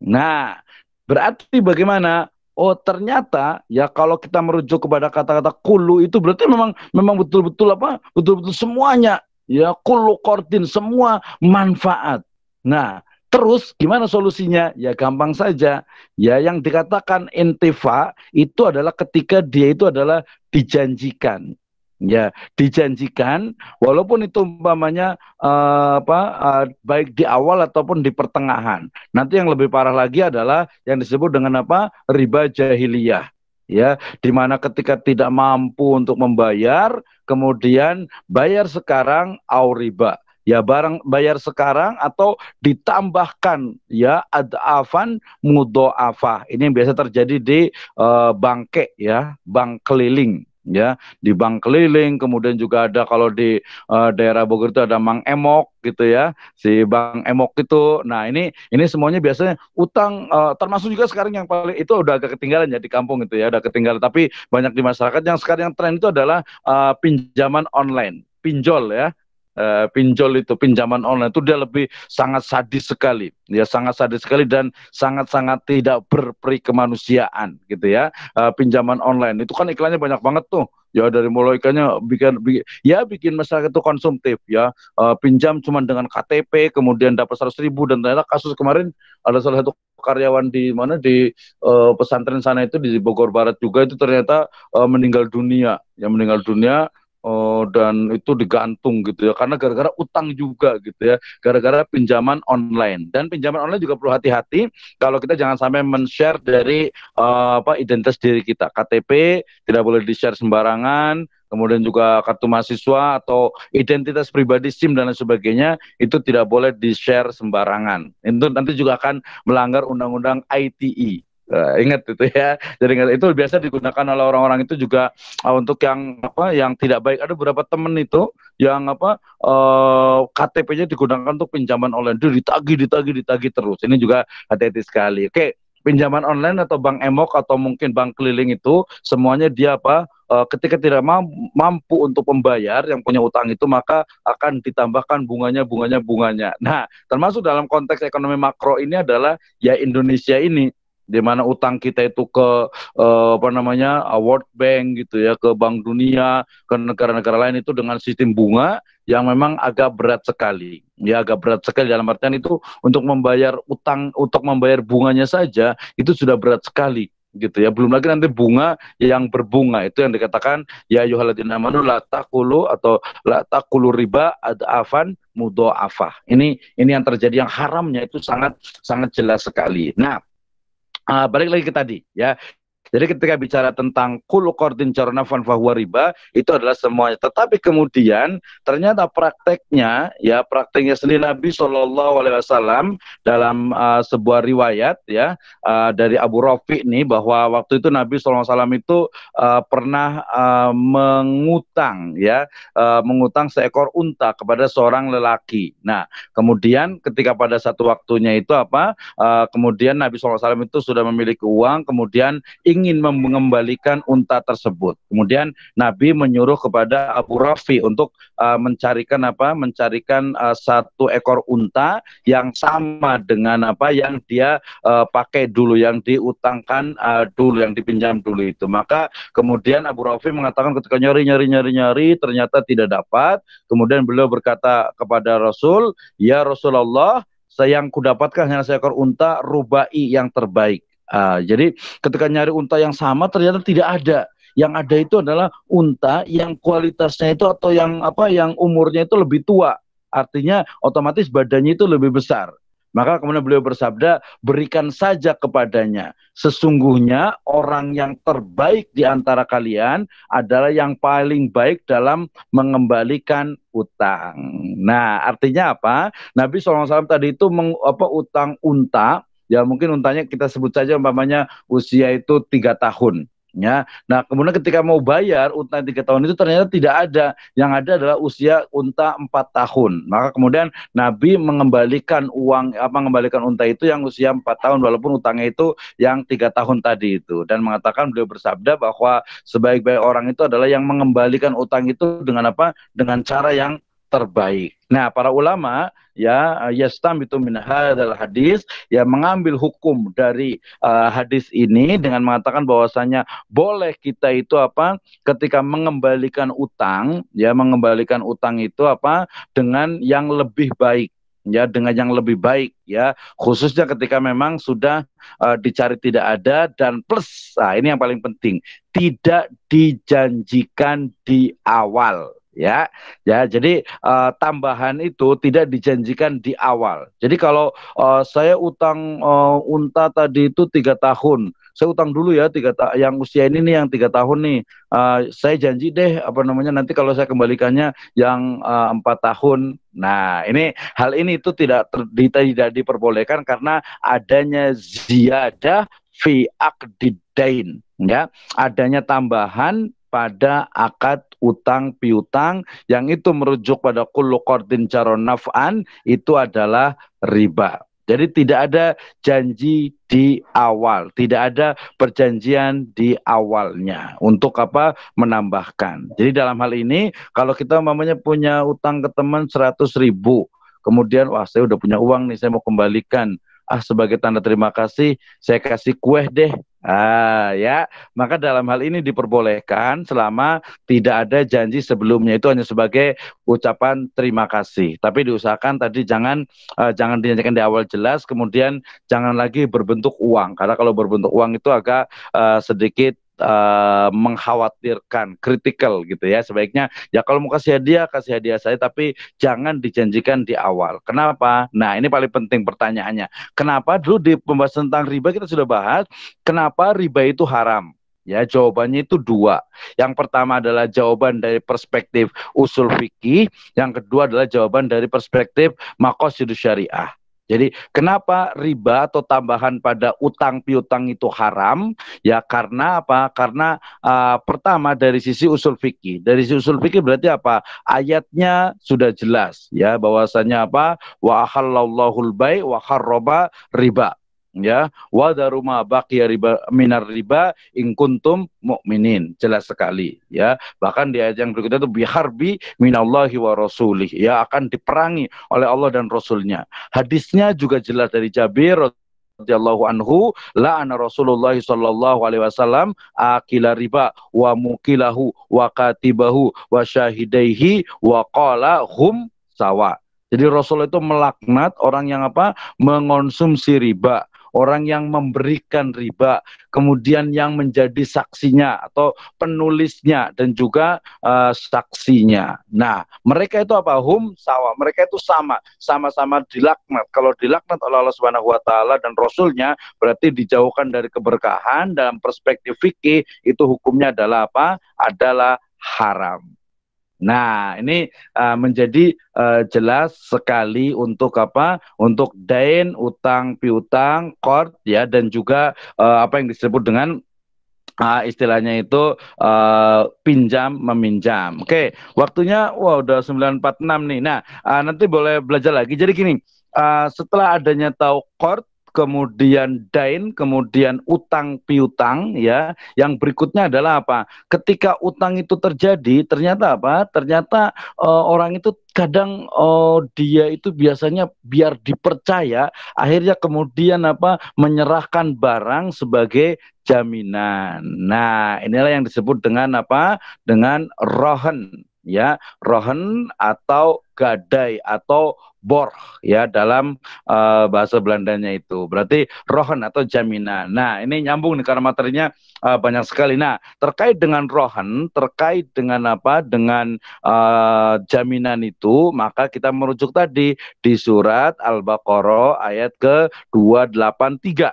[SPEAKER 1] nah Berarti bagaimana Oh ternyata ya kalau kita merujuk kepada kata-kata kulu itu berarti memang memang betul-betul apa betul-betul semuanya ya kulu kordin semua manfaat. Nah terus gimana solusinya? Ya gampang saja. Ya yang dikatakan intifa itu adalah ketika dia itu adalah dijanjikan. Ya, dijanjikan walaupun itu umpamanya uh, apa uh, baik di awal ataupun di pertengahan. Nanti yang lebih parah lagi adalah yang disebut dengan apa? riba jahiliyah. Ya, di mana ketika tidak mampu untuk membayar, kemudian bayar sekarang au riba. Ya, barang bayar sekarang atau ditambahkan ya adafan mudoafah. Ini yang biasa terjadi di uh, bangke ya, bank keliling ya di bank keliling kemudian juga ada kalau di uh, daerah Bogor itu ada Mang Emok gitu ya si Bang Emok itu nah ini ini semuanya biasanya utang uh, termasuk juga sekarang yang paling itu udah agak ketinggalan ya di kampung itu ya udah ketinggalan tapi banyak di masyarakat yang sekarang yang tren itu adalah uh, pinjaman online pinjol ya uh, pinjol itu pinjaman online itu dia lebih sangat sadis sekali ya sangat sadis sekali dan sangat-sangat tidak berperi kemanusiaan gitu ya uh, pinjaman online itu kan iklannya banyak banget tuh ya dari mulai iklannya bikin, bikin ya bikin masyarakat itu konsumtif ya uh, pinjam cuma dengan KTP kemudian dapat seratus ribu dan ternyata kasus kemarin ada salah satu karyawan di mana di uh, pesantren sana itu di Bogor Barat juga itu ternyata uh, meninggal dunia ya meninggal dunia Oh dan itu digantung gitu ya karena gara-gara utang juga gitu ya gara-gara pinjaman online dan pinjaman online juga perlu hati-hati kalau kita jangan sampai men-share dari uh, apa identitas diri kita KTP tidak boleh di-share sembarangan kemudian juga kartu mahasiswa atau identitas pribadi SIM dan lain sebagainya itu tidak boleh di-share sembarangan. Itu nanti juga akan melanggar undang-undang ITE Uh, ingat itu ya jadi itu biasa digunakan oleh orang-orang itu juga uh, untuk yang apa yang tidak baik ada beberapa temen itu yang apa uh, eh, KTP-nya digunakan untuk pinjaman online Duh, ditagi ditagi ditagi terus ini juga hati-hati sekali oke okay. pinjaman online atau bank emok atau mungkin bank keliling itu semuanya dia apa uh, ketika tidak mampu untuk membayar yang punya utang itu maka akan ditambahkan bunganya bunganya bunganya nah termasuk dalam konteks ekonomi makro ini adalah ya Indonesia ini di mana utang kita itu ke uh, apa namanya eh, World Bank gitu ya ke Bank Dunia ke negara-negara lain itu dengan sistem bunga yang memang agak berat sekali ya agak berat sekali dalam artian itu untuk membayar utang untuk membayar bunganya saja itu sudah berat sekali gitu ya belum lagi nanti bunga yang berbunga itu yang dikatakan ya yuhaladin amanu la takulu atau la takulu riba ad afan afah. ini ini yang terjadi yang haramnya itu sangat sangat jelas sekali nah Ah, balik lagi ke tadi ya jadi ketika bicara tentang kulu kordin jarnafan fahuwa riba itu adalah semuanya. Tetapi kemudian ternyata prakteknya ya prakteknya sendiri Nabi Shallallahu Alaihi Wasallam dalam uh, sebuah riwayat ya uh, dari Abu Rafi nih bahwa waktu itu Nabi Shallallahu Alaihi Wasallam itu uh, pernah uh, mengutang ya uh, mengutang seekor unta kepada seorang lelaki. Nah kemudian ketika pada satu waktunya itu apa uh, kemudian Nabi Shallallahu Alaihi Wasallam itu sudah memiliki uang kemudian ingin ingin mengembalikan unta tersebut. Kemudian Nabi menyuruh kepada Abu Rafi untuk uh, mencarikan apa? Mencarikan uh, satu ekor unta yang sama dengan apa yang dia uh, pakai dulu yang diutangkan uh, dulu yang dipinjam dulu itu. Maka kemudian Abu Rafi mengatakan ketika nyari nyari nyari nyari ternyata tidak dapat. Kemudian beliau berkata kepada Rasul, "Ya Rasulullah, saya yang kudapatkan hanya seekor unta rubai yang terbaik. Uh, jadi ketika nyari unta yang sama ternyata tidak ada. Yang ada itu adalah unta yang kualitasnya itu atau yang apa yang umurnya itu lebih tua. Artinya otomatis badannya itu lebih besar. Maka kemudian beliau bersabda, berikan saja kepadanya. Sesungguhnya orang yang terbaik di antara kalian adalah yang paling baik dalam mengembalikan utang. Nah, artinya apa? Nabi SAW tadi itu meng, apa, utang unta ya mungkin untanya kita sebut saja umpamanya usia itu tiga tahun ya. Nah, kemudian ketika mau bayar unta tiga tahun itu ternyata tidak ada. Yang ada adalah usia unta empat tahun. Maka kemudian Nabi mengembalikan uang apa mengembalikan unta itu yang usia empat tahun walaupun utangnya itu yang tiga tahun tadi itu dan mengatakan beliau bersabda bahwa sebaik-baik orang itu adalah yang mengembalikan utang itu dengan apa? Dengan cara yang terbaik. Nah, para ulama ya yastam itu min hadal hadis ya mengambil hukum dari uh, hadis ini dengan mengatakan bahwasanya boleh kita itu apa ketika mengembalikan utang ya mengembalikan utang itu apa dengan yang lebih baik ya dengan yang lebih baik ya khususnya ketika memang sudah uh, dicari tidak ada dan plus nah ini yang paling penting tidak dijanjikan di awal ya. Ya, jadi uh, tambahan itu tidak dijanjikan di awal. Jadi kalau uh, saya utang uh, unta tadi itu tiga tahun, saya utang dulu ya tiga ta- yang usia ini nih yang tiga tahun nih. Uh, saya janji deh apa namanya nanti kalau saya kembalikannya yang empat tahun. Nah, ini hal ini itu tidak ter, tidak diperbolehkan karena adanya ziyadah fi akdidain ya. Adanya tambahan pada akad utang piutang yang itu merujuk pada kullu qardin naf'an itu adalah riba. Jadi tidak ada janji di awal, tidak ada perjanjian di awalnya untuk apa menambahkan. Jadi dalam hal ini kalau kita mamanya punya utang ke teman 100 ribu, kemudian wah saya udah punya uang nih saya mau kembalikan ah sebagai tanda terima kasih saya kasih kue deh Ah ya, maka dalam hal ini diperbolehkan selama tidak ada janji sebelumnya itu hanya sebagai ucapan terima kasih. Tapi diusahakan tadi jangan uh, jangan dinyanyikan di awal jelas, kemudian jangan lagi berbentuk uang karena kalau berbentuk uang itu agak uh, sedikit uh, mengkhawatirkan, kritikal gitu ya. Sebaiknya ya kalau mau kasih hadiah kasih hadiah saya tapi jangan dijanjikan di awal. Kenapa? Nah, ini paling penting pertanyaannya. Kenapa dulu di pembahasan tentang riba kita sudah bahas kenapa riba itu haram? Ya, jawabannya itu dua. Yang pertama adalah jawaban dari perspektif usul fikih, yang kedua adalah jawaban dari perspektif makosidus syariah. Jadi kenapa riba atau tambahan pada utang piutang itu haram? Ya karena apa? Karena uh, pertama dari sisi usul fikih. Dari sisi usul fikih berarti apa? Ayatnya sudah jelas ya bahwasanya apa? Wa halallahu bai wa harroba riba ya wa daruma baqiya riba minar riba in kuntum mukminin jelas sekali ya bahkan di ayat yang berikutnya itu biharbi minallahi wa rasulih ya akan diperangi oleh Allah dan rasulnya hadisnya juga jelas dari Jabir radhiyallahu anhu la ana Rasulullah sallallahu alaihi wasallam akila riba wa mukilahu wa katibahu wa syahidaihi wa qala hum sawa jadi Rasul itu melaknat orang yang apa? Mengonsumsi riba orang yang memberikan riba, kemudian yang menjadi saksinya atau penulisnya dan juga uh, saksinya. Nah, mereka itu apa? Hum sawa. Mereka itu sama, sama-sama dilaknat. Kalau dilaknat oleh Allah Subhanahu wa taala dan rasulnya berarti dijauhkan dari keberkahan dalam perspektif fikih itu hukumnya adalah apa? adalah haram. Nah, ini uh, menjadi uh, jelas sekali untuk apa? Untuk dain, utang, piutang, kord ya dan juga uh, apa yang disebut dengan uh, istilahnya itu uh, pinjam meminjam. Oke, okay. waktunya wah wow, udah 946 nih. Nah, uh, nanti boleh belajar lagi. Jadi gini, uh, setelah adanya tahu kord kemudian dain, kemudian utang piutang ya. Yang berikutnya adalah apa? Ketika utang itu terjadi, ternyata apa? Ternyata uh, orang itu kadang uh, dia itu biasanya biar dipercaya, akhirnya kemudian apa? menyerahkan barang sebagai jaminan. Nah, inilah yang disebut dengan apa? dengan rohan ya rohen atau gadai atau bor ya dalam uh, bahasa Belandanya itu berarti rohen atau jaminan. Nah ini nyambung nih karena materinya uh, banyak sekali. Nah terkait dengan rohen, terkait dengan apa dengan uh, jaminan itu maka kita merujuk tadi di surat Al-Baqarah ayat ke 283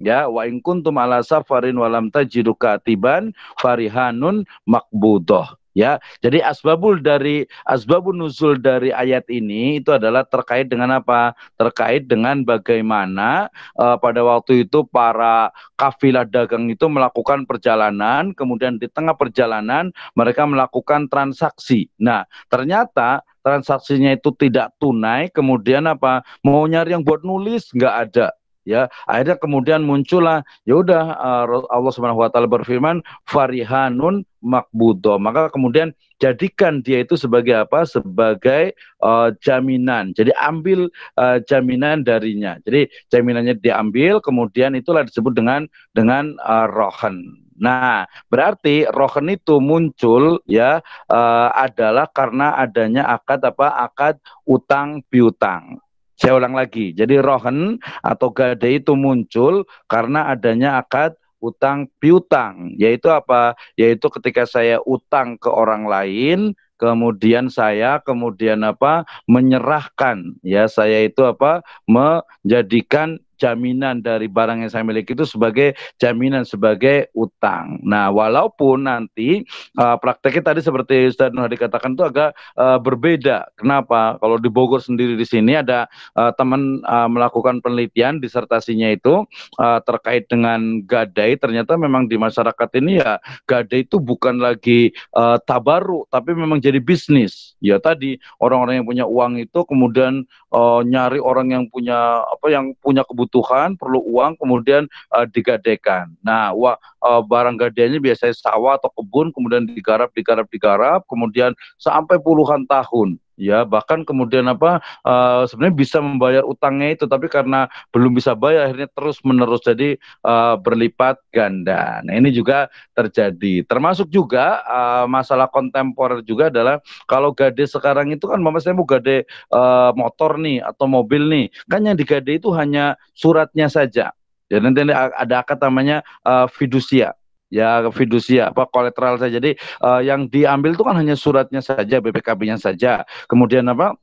[SPEAKER 1] ya wa in kuntum ala safarin walam tajidu katiban farihanun makbudoh ya jadi asbabul dari asbabun nuzul dari ayat ini itu adalah terkait dengan apa terkait dengan bagaimana uh, pada waktu itu para kafilah dagang itu melakukan perjalanan kemudian di tengah perjalanan mereka melakukan transaksi nah ternyata transaksinya itu tidak tunai kemudian apa mau nyari yang buat nulis nggak ada ya akhirnya kemudian muncullah ya udah eh, Allah Subhanahu wa taala berfirman farihanun makbudo maka kemudian jadikan dia itu sebagai apa sebagai uh, jaminan jadi ambil uh, jaminan darinya jadi jaminannya diambil kemudian itulah disebut dengan dengan uh, rohan Nah, berarti rohan itu muncul ya uh, adalah karena adanya akad apa akad utang piutang. Saya ulang lagi. Jadi rohen atau gade itu muncul karena adanya akad utang piutang, yaitu apa? Yaitu ketika saya utang ke orang lain, kemudian saya kemudian apa? menyerahkan ya, saya itu apa? menjadikan jaminan dari barang yang saya miliki itu sebagai jaminan sebagai utang. Nah, walaupun nanti uh, prakteknya tadi seperti Ustaz Nur dikatakan itu agak uh, berbeda. Kenapa? Kalau di Bogor sendiri di sini ada uh, teman uh, melakukan penelitian disertasinya itu uh, terkait dengan gadai. Ternyata memang di masyarakat ini ya gadai itu bukan lagi uh, tabaru tapi memang jadi bisnis. Ya tadi orang-orang yang punya uang itu kemudian uh, nyari orang yang punya apa yang punya kebutuhan kebutuhan, perlu uang, kemudian uh, eh, digadekan. Nah, wa, uh, barang gadainya biasanya sawah atau kebun, kemudian digarap, digarap, digarap, kemudian sampai puluhan tahun ya bahkan kemudian apa uh, sebenarnya bisa membayar utangnya itu tapi karena belum bisa bayar akhirnya terus menerus jadi uh, berlipat ganda. Nah ini juga terjadi. Termasuk juga uh, masalah kontemporer juga adalah kalau gade sekarang itu kan mama saya mau gade uh, motor nih atau mobil nih kan yang digade itu hanya suratnya saja. Jadi ya, nanti ada akad namanya uh, fidusia ya fidusia ya, apa kolateral saja. Jadi uh, yang diambil itu kan hanya suratnya saja, BPKB-nya saja. Kemudian apa?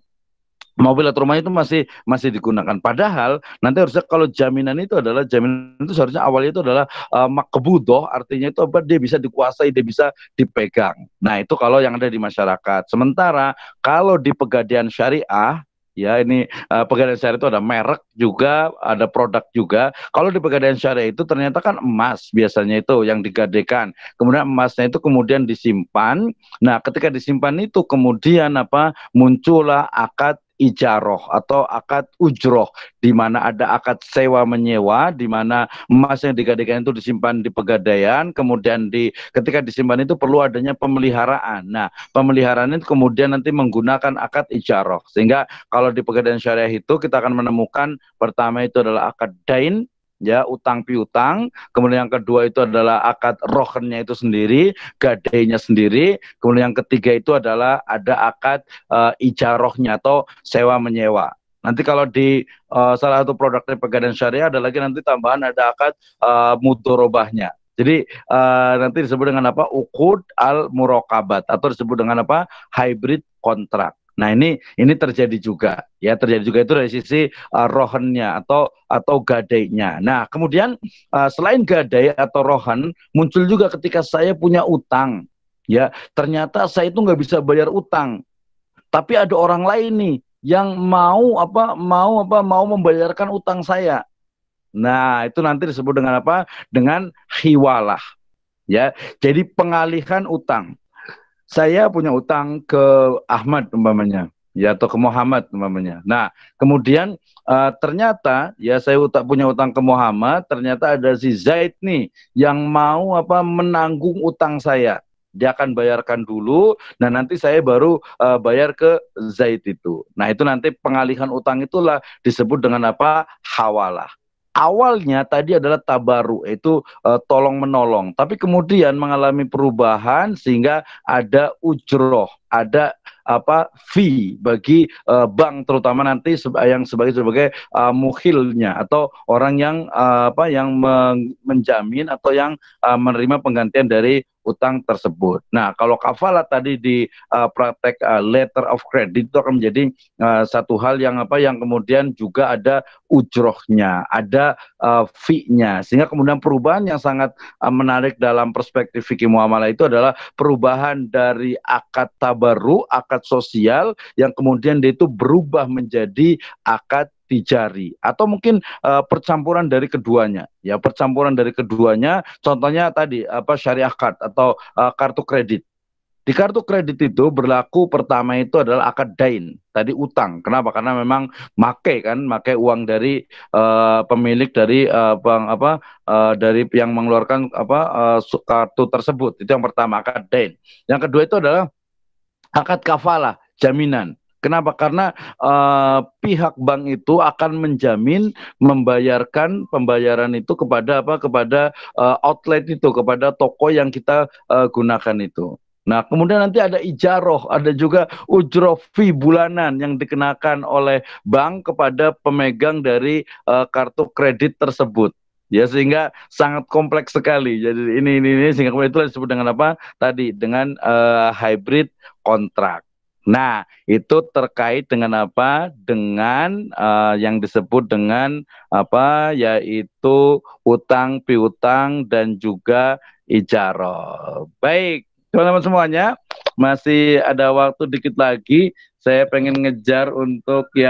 [SPEAKER 1] mobil atau rumah itu masih masih digunakan. Padahal nanti harusnya kalau jaminan itu adalah jaminan itu seharusnya awalnya itu adalah uh, eh, makbudoh, artinya itu apa dia bisa dikuasai, dia bisa dipegang. Nah itu kalau yang ada di masyarakat. Sementara kalau di pegadaian syariah ya ini uh, pegadaian syariah itu ada merek juga ada produk juga kalau di pegadaian syariah itu ternyata kan emas biasanya itu yang digadekan kemudian emasnya itu kemudian disimpan nah ketika disimpan itu kemudian apa muncullah akad ijaroh atau akad ujroh di mana ada akad sewa menyewa di mana emas yang digadaikan itu disimpan di pegadaian kemudian di ketika disimpan itu perlu adanya pemeliharaan nah pemeliharaan itu kemudian nanti menggunakan akad ijaroh sehingga kalau di pegadaian syariah itu kita akan menemukan pertama itu adalah akad dain ya utang piutang kemudian yang kedua itu adalah akad rohnya itu sendiri gadainya sendiri kemudian yang ketiga itu adalah ada akad uh, eh, ijarohnya atau sewa menyewa nanti kalau di uh, salah satu produk dari pegadaian syariah ada lagi nanti tambahan ada akad uh, mudorobahnya jadi uh, nanti disebut dengan apa ukud al murokabat atau disebut dengan apa hybrid kontrak Nah ini ini terjadi juga ya terjadi juga itu dari sisi uh, eh, rohannya atau atau gadainya. Nah kemudian uh, selain gadai atau rohan muncul juga ketika saya punya utang ya ternyata saya itu nggak bisa bayar utang tapi ada orang lain nih yang mau apa mau apa mau membayarkan utang saya. Nah itu nanti disebut dengan apa? Dengan hiwalah ya. Jadi pengalihan utang saya punya utang ke Ahmad umpamanya ya atau ke Muhammad umpamanya. Nah, kemudian uh, ternyata ya saya utak punya utang ke Muhammad, ternyata ada si Zaid nih yang mau apa menanggung utang saya. Dia akan bayarkan dulu, dan nah, nanti saya baru uh, bayar ke Zaid itu. Nah, itu nanti pengalihan utang itulah disebut dengan apa? hawalah awalnya tadi adalah tabaru itu e, tolong menolong tapi kemudian mengalami perubahan sehingga ada ujroh ada apa fee bagi e, bank terutama nanti yang sebagai sebagai e, muhilnya atau orang yang e, apa yang menjamin atau yang e, menerima penggantian dari utang tersebut. Nah, kalau kafalah tadi di uh, praktek uh, letter of credit itu akan menjadi uh, satu hal yang apa yang kemudian juga ada ujrohnya, ada uh, fee-nya. Sehingga kemudian perubahan yang sangat uh, menarik dalam perspektif fikih muamalah itu adalah perubahan dari akad tabaru, akad sosial yang kemudian dia itu berubah menjadi akad di jari atau mungkin uh, percampuran dari keduanya ya percampuran dari keduanya contohnya tadi apa syariah card atau uh, kartu kredit di kartu kredit itu berlaku pertama itu adalah akad dain, tadi utang. Kenapa? Karena memang make kan, make uang dari uh, pemilik dari uh, bang apa uh, dari yang mengeluarkan apa uh, kartu tersebut. Itu yang pertama akad dain. Yang kedua itu adalah akad kafalah, jaminan. Kenapa? Karena uh, pihak bank itu akan menjamin membayarkan pembayaran itu kepada apa? Kepada uh, outlet itu, kepada toko yang kita uh, gunakan itu. Nah, kemudian nanti ada ijaroh, ada juga ujroh fee bulanan yang dikenakan oleh bank kepada pemegang dari uh, kartu kredit tersebut. Ya sehingga sangat kompleks sekali. Jadi ini ini, ini sehingga itu disebut dengan apa? Tadi dengan uh, hybrid kontrak. Nah, itu terkait dengan apa? Dengan uh, yang disebut dengan apa? Yaitu utang piutang dan juga ijaro. Baik, teman-teman semuanya, masih ada waktu dikit lagi. Saya pengen ngejar untuk ya